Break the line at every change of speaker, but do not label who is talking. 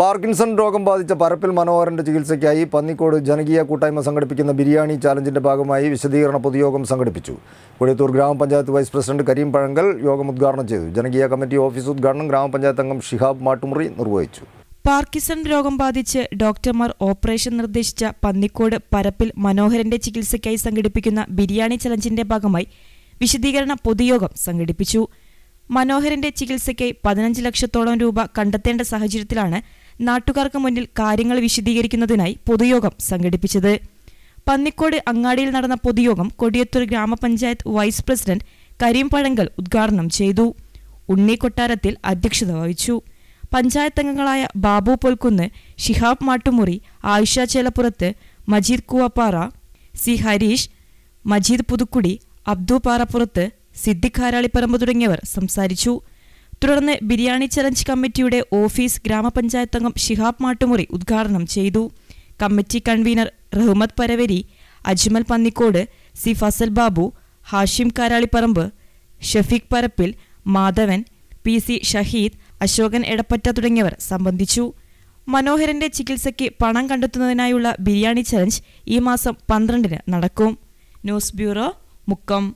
Parkinson രോഗം ബാധിച്ച പരപ്പിൽ മനോഹരൻ്റെ ചികിത്സയ്ക്കായി പന്നിക്കോട് ജനകീയ കൂട്ടായ്മ സംഘടിപ്പിക്കുന്ന ബിരിയാണി ചാലഞ്ചിൻ്റെ ഭാഗമായി വിശദീകരണ പൊതുയോഗം സംഘടിപ്പിച്ചു കൊടിയത്തൂർ ഗ്രാമപഞ്ചായത്ത് വൈസ് പ്രസിഡന്റ് കരീം പഴങ്കൽ യോഗം ഉദ്ഘാടനം ചെയ്തു ജനകീയ കമ്മിറ്റി ഓഫീസ് ഉദ്ഘാടനം ഗ്രാമപഞ്ചായത്ത് അംഗം ഷിഹാബ് മാട്ടുമുറി നിർവഹിച്ചു
പാർക്കിസൺ രോഗം ബാധിച്ച് ഡോക്ടർമാർ ഓപ്പറേഷൻ നിർദ്ദേശിച്ച പന്നിക്കോട് പരപ്പിൽ മനോഹരന്റെ ചികിത്സയ്ക്കായി സംഘടിപ്പിക്കുന്ന ബിരിയാണി ചലഞ്ചിന്റെ ഭാഗമായി വിശദീകരണ പൊതുയോഗം സംഘടിപ്പിച്ചു മനോഹരന്റെ ചികിത്സയ്ക്കായി പതിനഞ്ച് ലക്ഷത്തോളം രൂപ കണ്ടെത്തേണ്ട സാഹചര്യത്തിലാണ് നാട്ടുകാർക്ക് മുന്നിൽ കാര്യങ്ങൾ വിശദീകരിക്കുന്നതിനായി പൊതുയോഗം സംഘടിപ്പിച്ചത് പന്നിക്കോട് അങ്ങാടിയിൽ നടന്ന പൊതുയോഗം കൊടിയത്തൂർ ഗ്രാമപഞ്ചായത്ത് വൈസ് പ്രസിഡന്റ് കരീം പഴങ്കൽ ഉദ്ഘാടനം ചെയ്തു ഉണ്ണി കൊട്ടാരത്തിൽ അധ്യക്ഷത വഹിച്ചു പഞ്ചായത്ത് അംഗങ്ങളായ ബാബു പൊൽക്കുന്ന് ഷിഹാബ് മാട്ടുമുറി ആയിഷ ചേലപ്പുറത്ത് മജീദ് കുവപ്പാറ സി ഹരീഷ് മജീദ് പുതുക്കുടി അബ്ദു പാറപ്പുറത്ത് സിദ്ദിഖ് ഹാരാളിപ്പറമ്പ് തുടങ്ങിയവർ സംസാരിച്ചു തുടർന്ന് ബിരിയാണി ചലഞ്ച് കമ്മിറ്റിയുടെ ഓഫീസ് ഗ്രാമപഞ്ചായത്ത് അംഗം ഷിഹാബ് മാട്ടുമുറി ഉദ്ഘാടനം ചെയ്തു committee convener Rahmad Paravari Ajmal Pannikode C Fasal Babu Hashim Karalipparamba Shafeeq Parappil Madhavan P C Shaheed Ashokan Edappatta തുടങ്ങിയവർ സംബന്ധിച്ചു മനോഹരന്റെ ചികിത്സയ്ക്ക് പണം കണ്ടെത്തുന്നതിനായുള്ള ബിരിയാണി ചലഞ്ച് ഈ മാസം പന്ത്രണ്ടിന് നടക്കും ന്യൂസ് ബ്യൂറോ മുക്കം